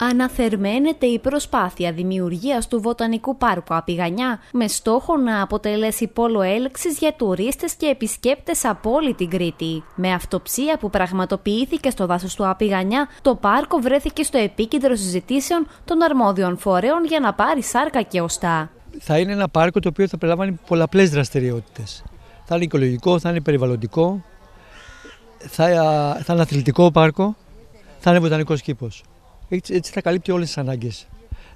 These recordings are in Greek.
Αναθερμαίνεται η προσπάθεια δημιουργίας του Βοτανικού Πάρκου Απηγανιά με στόχο να αποτελέσει πόλο έλξης για τουρίστες και επισκέπτες από όλη την Κρήτη. Με αυτοψία που πραγματοποιήθηκε στο δάσο του Απηγανιά, το πάρκο βρέθηκε στο επίκεντρο συζητήσεων των αρμόδιων φορέων για να πάρει σάρκα και οστά. Θα είναι ένα πάρκο το οποίο θα περιλαμβάνει πολλαπλές δραστηριότητες. Θα είναι οικολογικό, θα είναι περιβαλλοντικό, θα, θα είναι αθλητικό πάρκο, θα είναι βοτανικός κήπος. Έτσι, έτσι θα καλύπτει όλες τις ανάγκες.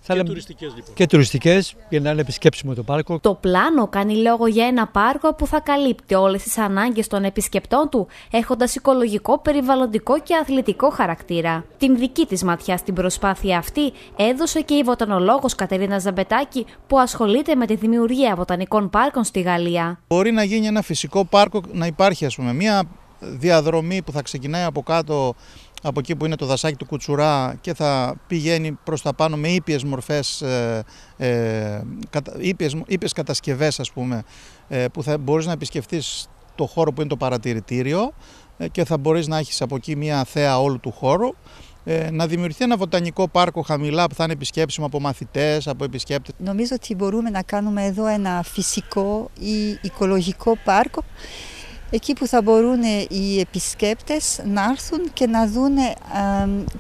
Και λέμε... τουριστικές λοιπόν. Και τουριστικές, για να είναι επισκέψιμο το πάρκο. Το πλάνο κάνει λόγο για ένα πάρκο που θα καλύπτει όλες τις ανάγκες των επισκεπτών του, έχοντας οικολογικό, περιβαλλοντικό και αθλητικό χαρακτήρα. Την δική της ματιά στην προσπάθεια αυτή έδωσε και η βοτανολόγος Κατερίνα Ζαμπετάκη, που ασχολείται με τη δημιουργία βοτανικών πάρκων στη Γαλλία. Μπορεί να γίνει ένα φυσικό πάρκο, να υπάρχει ας πούμε, μια διαδρομή που θα ξεκινάει από κάτω από εκεί που είναι το δασάκι του Κουτσουρά και θα πηγαίνει προς τα πάνω με ήπιες μορφές, ε, ε, κατα, κατασκευές ας πούμε, ε, που θα μπορείς να επισκεφτείς το χώρο που είναι το παρατηρητήριο ε, και θα μπορείς να έχεις από εκεί μια θέα όλου του χώρου ε, να δημιουργηθεί ένα βοτανικό πάρκο χαμηλά που θα είναι επισκέψιμο από μαθητές, από επισκέπτες. Νομίζω ότι μπορούμε να κάνουμε εδώ ένα φυσικό ή οικολογικό πάρκο εκεί που θα μπορούν οι επισκέπτες να έρθουν και να δουν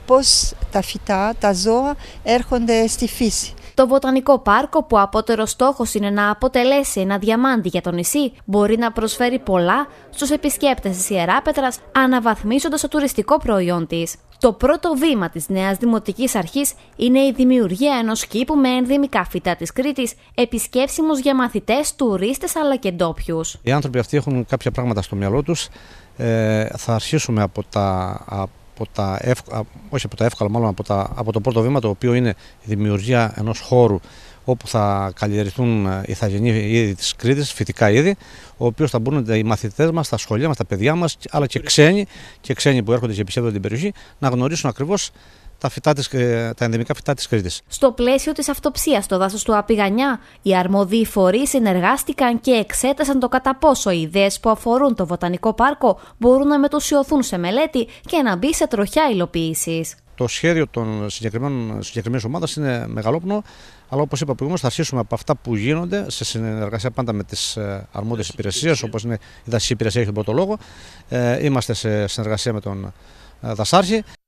πώς τα φυτά, τα ζώα έρχονται στη φύση. Το Βοτανικό Πάρκο, που απότερο στόχος είναι να αποτελέσει ένα διαμάντι για το νησί, μπορεί να προσφέρει πολλά στους επισκέπτες της Ιεράπετρα, αναβαθμίζοντας το τουριστικό προϊόν της. Το πρώτο βήμα της νέας δημοτικής αρχής είναι η δημιουργία ενός κήπου με ενδυμικά φυτά της Κρήτης, επισκέψιμος για μαθητές, τουρίστες αλλά και ντόπιους. Οι άνθρωποι αυτοί έχουν κάποια πράγματα στο μυαλό τους. Ε, θα αρχίσουμε από τα, από τα από τα εύκολα, μάλλον από, τα, από το πρώτο βήμα, το οποίο είναι η δημιουργία ενός χώρου όπου θα καλλιεργηθούν ε, θαγενεί είδη της Κρήτης, φυτικά είδη, ο οποίος θα μπορούν ε, οι μαθητές μας, τα σχολεία μας, τα παιδιά μας, αλλά και ξένοι, και ξένοι που έρχονται και επισκέπτονται την περιοχή, να γνωρίσουν ακριβώς τα, φυτά της, ε, τα φυτά της Κρήτης. Στο πλαίσιο της αυτοψίας στο δάσος του Απηγανιά, οι αρμοδίοι φορείς συνεργάστηκαν και εξέτασαν το κατά πόσο οι ιδέες που αφορούν το βοτανικό πάρκο μπορούν να μετουσιωθούν σε μελέτη και να μπει σε τροχιά υλοποίησης το σχέδιο των συγκεκριμένων συγκεκριμένης ομάδας είναι μεγαλόπνο, αλλά όπως είπα προηγούμενος θα αρχίσουμε από αυτά που γίνονται σε συνεργασία πάντα με τις ε, αρμόδιες υπηρεσίες όπως είναι η δασική υπηρεσία, έχει τον πρώτο λόγο. Ε, είμαστε σε συνεργασία με τον ε, δασάρχη.